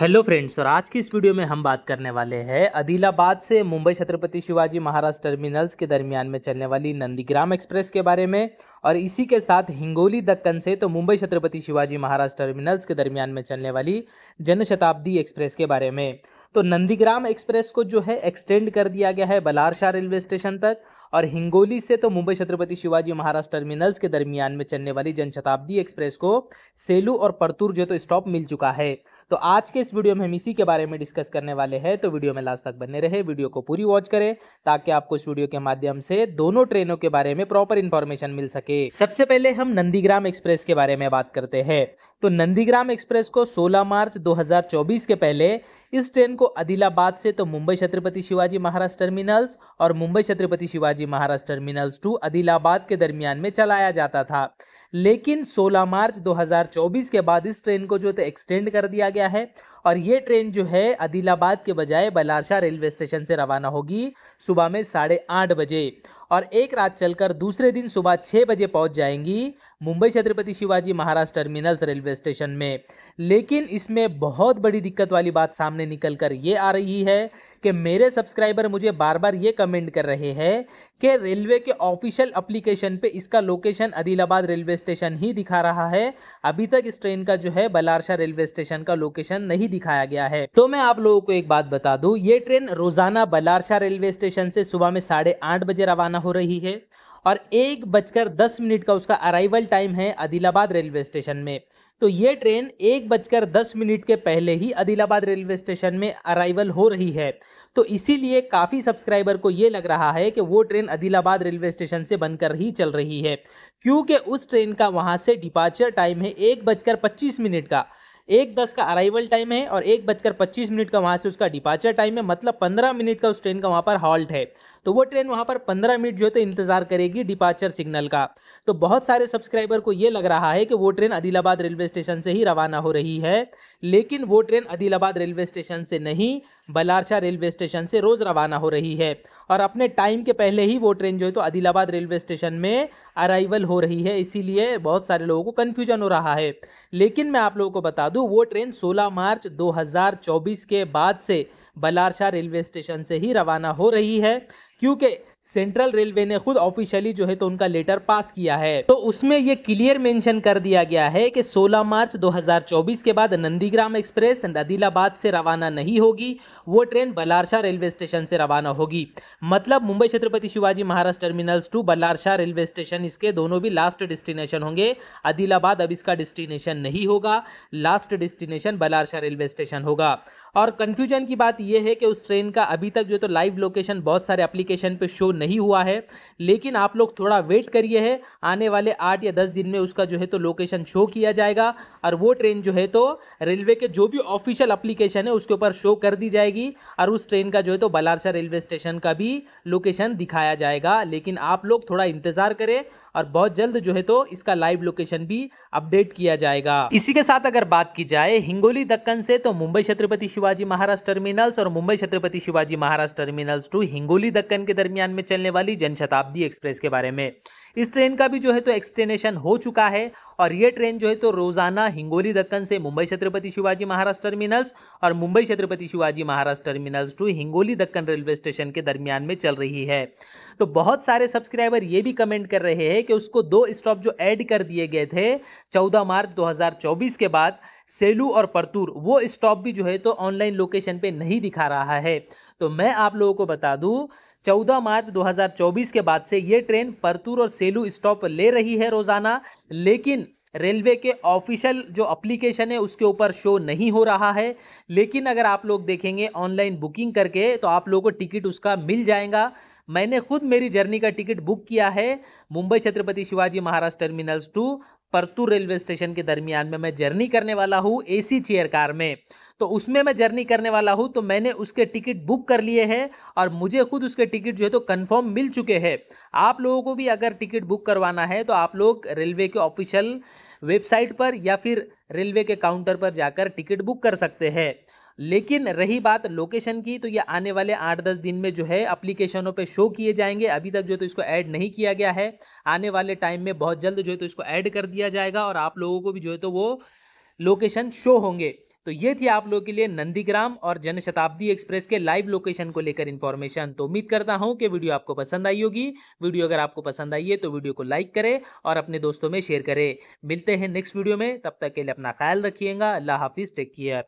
hello friends और आज की इस वीडियो में हम बात करने वाले हैं आदिलाबाद से मुंबई छत्रपति शिवाजी महाराज टर्मिनल्स के दरमियान में चलने वाली नंदीग्राम एक्सप्रेस के बारे में और इसी के साथ हिंगोली दक्कन से तो मुंबई छत्रपति शिवाजी महाराज टर्मिनल्स के दरमियान में चलने वाली जनशताब्दी एक्सप्रेस के बारे में तो नंदीग्राम एक्सप्रेस को जो है एक्सटेंड कर दिया गया है बलारशाह रेलवे स्टेशन तक और हिंगोली से तो मुंबई छत्रपति शिवाजी महाराज टर्मिनल्स के दरमियान में चलने वाली जनशताब्दी एक्सप्रेस को सेलू और परतूर जो तो स्टॉप मिल चुका है तो आज के इस वीडियो में हम इसी के बारे में डिस्कस करने वाले हैं तो वीडियो में लास्ट तक बने रहे वीडियो को पूरी वॉच करें ताकि आपको इस वीडियो के माध्यम से दोनों ट्रेनों के बारे में प्रॉपर इन्फॉर्मेशन मिल सके सबसे पहले हम नंदीग्राम एक्सप्रेस के बारे में बात करते हैं तो नंदीग्राम एक्सप्रेस को 16 मार्च 2024 के पहले इस ट्रेन को आदिलाबाद से तो मुंबई छत्रपति शिवाजी महाराज टर्मिनल्स और मुंबई छत्रपति शिवाजी महाराज टर्मिनल्स टू आदिलाबाद के दरमियान में चलाया जाता था लेकिन 16 मार्च 2024 के बाद इस ट्रेन को जो है एक्सटेंड तो कर दिया गया है और ये ट्रेन जो है आदिलाबाद के बजाय बलारसा रेलवे स्टेशन से रवाना होगी सुबह में साढ़े आठ बजे और एक रात चलकर दूसरे दिन सुबह छः बजे पहुंच जाएंगी Mumbai Chhatrapati Shivaji Maharaj terminals railway station में लेकिन इसमें बहुत बड़ी दिक्कत वाली बात सामने निकल कर ये आ रही है कि मेरे सब्सक्राइबर मुझे बार बार ये कमेंट कर रहे हैं कि रेलवे के ऑफिशियल अप्लीकेशन पर इसका लोकेशन आदिलाबाद रेलवे स्टेशन ही दिखा रहा है अभी तक इस ट्रेन का जो है बलारसा रेलवे स्टेशन का लोकेशन नहीं दिखाया गया है तो मैं आप लोगों को एक बात बता दू ये ट्रेन रोजाना बलारसा रेलवे स्टेशन से सुबह में साढ़े आठ बजे रवाना हो रही है और एक बजकर दस मिनट का उसका अराइवल टाइम है आदिलाबाद रेलवे स्टेशन में तो ये ट्रेन एक बजकर दस मिनट के पहले ही आदिलाबाद रेलवे स्टेशन में अराइवल हो रही है तो इसीलिए काफ़ी सब्सक्राइबर को ये लग रहा है कि वो ट्रेन आदिलाबाद रेलवे स्टेशन से बनकर ही चल रही है क्योंकि उस ट्रेन का वहाँ से डिपार्चर टाइम है एक बजकर पच्चीस मिनट का एक दस का अराइवल टाइम है और एक बजकर पच्चीस मिनट का वहाँ से उसका डिपार्चर टाइम है मतलब पंद्रह मिनट का उस ट्रेन का वहाँ पर हॉल्ट है तो वो ट्रेन वहाँ पर पंद्रह मिनट जो है तो इंतज़ार करेगी डिपार्चर सिग्नल का तो बहुत सारे सब्सक्राइबर को ये लग रहा है कि वो ट्रेन आदिलाबाद रेलवे स्टेशन से ही रवाना हो रही है लेकिन वो ट्रेन आदिलाबाद रेलवे स्टेशन से नहीं बलारशा रेलवे स्टेशन से रोज़ रवाना हो रही है और अपने टाइम के पहले ही वो ट्रेन जो है तो आदिलाबाद रेलवे स्टेशन में अराइवल हो रही है इसीलिए बहुत सारे लोगों को कन्फ्यूजन हो रहा है लेकिन मैं आप लोगों को बता दूँ वो ट्रेन सोलह मार्च दो के बाद से बलारशाह रेलवे स्टेशन से ही रवाना हो रही है क्योंकि सेंट्रल रेलवे ने खुद ऑफिशियली जो है तो उनका लेटर पास किया है तो उसमें ये क्लियर मेंशन कर दिया गया है कि 16 मार्च 2024 के बाद नंदीग्राम एक्सप्रेस आदिलाबाद से रवाना नहीं होगी वो ट्रेन बलारशाह रेलवे स्टेशन से रवाना होगी मतलब Mumbai Chhatrapati Shivaji Maharaj terminals to Balharshah railway station इसके दोनों भी लास्ट डेस्टिनेशन होंगे आदिलाबाद अब इसका डेस्टिनेशन नहीं होगा last destination Balharshah railway station होगा और कन्फ्यूजन की बात यह है कि उस ट्रेन का अभी तक जो तो लाइव लोकेशन बहुत सारे अप्लीकेशन एप्लीकेशन पे शो नहीं हुआ है लेकिन आप लोग थोड़ा वेट करिए है आने वाले आठ या दस दिन में उसका जो है तो लोकेशन शो किया जाएगा और वो ट्रेन जो है तो रेलवे के जो भी ऑफिशियल अप्लीकेशन है उसके ऊपर शो कर दी जाएगी और उस ट्रेन का जो है तो बलारसा रेलवे स्टेशन का भी लोकेशन दिखाया जाएगा लेकिन आप लोग थोड़ा इंतज़ार करें और बहुत जल्द जो है तो इसका लाइव लोकेशन भी अपडेट किया जाएगा इसी के साथ अगर बात की जाए हिंगोली दक्कन से तो मुंबई छत्रपति शिवाजी महाराज टर्मिनल्स और मुंबई छत्रपति शिवाजी महाराज टर्मिनल्स टू हिंगोली दक्कन के दरमियान में चलने वाली जनशताब्दी एक्सप्रेस के बारे में इस ट्रेन का भी जो है तो एक्सटेनेशन हो चुका है और ये ट्रेन जो है तो रोजाना हिंगोली दक्कन से मुंबई छत्रपति शिवाजी महाराज टर्मिनल्स और Mumbai Chhatrapati Shivaji Maharaj terminals to Hingoli Deccan railway station के दरमियान में चल रही है तो बहुत सारे सब्सक्राइबर ये भी कमेंट कर रहे हैं कि उसको दो स्टॉप जो ऐड कर दिए गए थे 14 मार्च 2024 के बाद सेलू और परतूर वो स्टॉप भी जो है तो ऑनलाइन लोकेशन पे नहीं दिखा रहा है तो मैं आप लोगों को बता दूं 14 मार्च 2024 के बाद से ये ट्रेन परतूर और सेलू स्टॉप ले रही है रोज़ाना लेकिन रेलवे के ऑफिशियल जो अप्लीकेशन है उसके ऊपर शो नहीं हो रहा है लेकिन अगर आप लोग देखेंगे ऑनलाइन बुकिंग करके तो आप लोगों को टिकट उसका मिल जाएगा मैंने खुद मेरी जर्नी का टिकट बुक किया है Mumbai Chhatrapati Shivaji Maharaj terminals to Partur railway station के दरमियान में मैं जर्नी करने वाला हूँ एसी चेयर कार में तो उसमें मैं जर्नी करने वाला हूँ तो मैंने उसके टिकट बुक कर लिए हैं और मुझे खुद उसके टिकट जो है तो कंफर्म मिल चुके हैं आप लोगों को भी अगर टिकट बुक करवाना है तो आप लोग रेलवे के ऑफिशियल वेबसाइट पर या फिर रेलवे के काउंटर पर जाकर टिकट बुक कर सकते हैं लेकिन रही बात लोकेशन की तो ये आने वाले आठ दस दिन में जो है अप्लीकेशनों पे शो किए जाएंगे अभी तक जो है तो इसको ऐड नहीं किया गया है आने वाले टाइम में बहुत जल्द जो है तो इसको ऐड कर दिया जाएगा और आप लोगों को भी जो है तो वो लोकेशन शो होंगे तो ये थी आप लोगों के लिए नंदीग्राम और जनशताब्दी एक्सप्रेस के लाइव लोकेशन को लेकर इन्फॉर्मेशन तो उम्मीद करता हूँ कि वीडियो आपको पसंद आई होगी वीडियो अगर आपको पसंद आई है तो वीडियो को लाइक करें और अपने दोस्तों में शेयर करें मिलते हैं नेक्स्ट वीडियो में तब तक के लिए अपना ख्याल रखिएगा अल्लाह हाफिज़ टेक केयर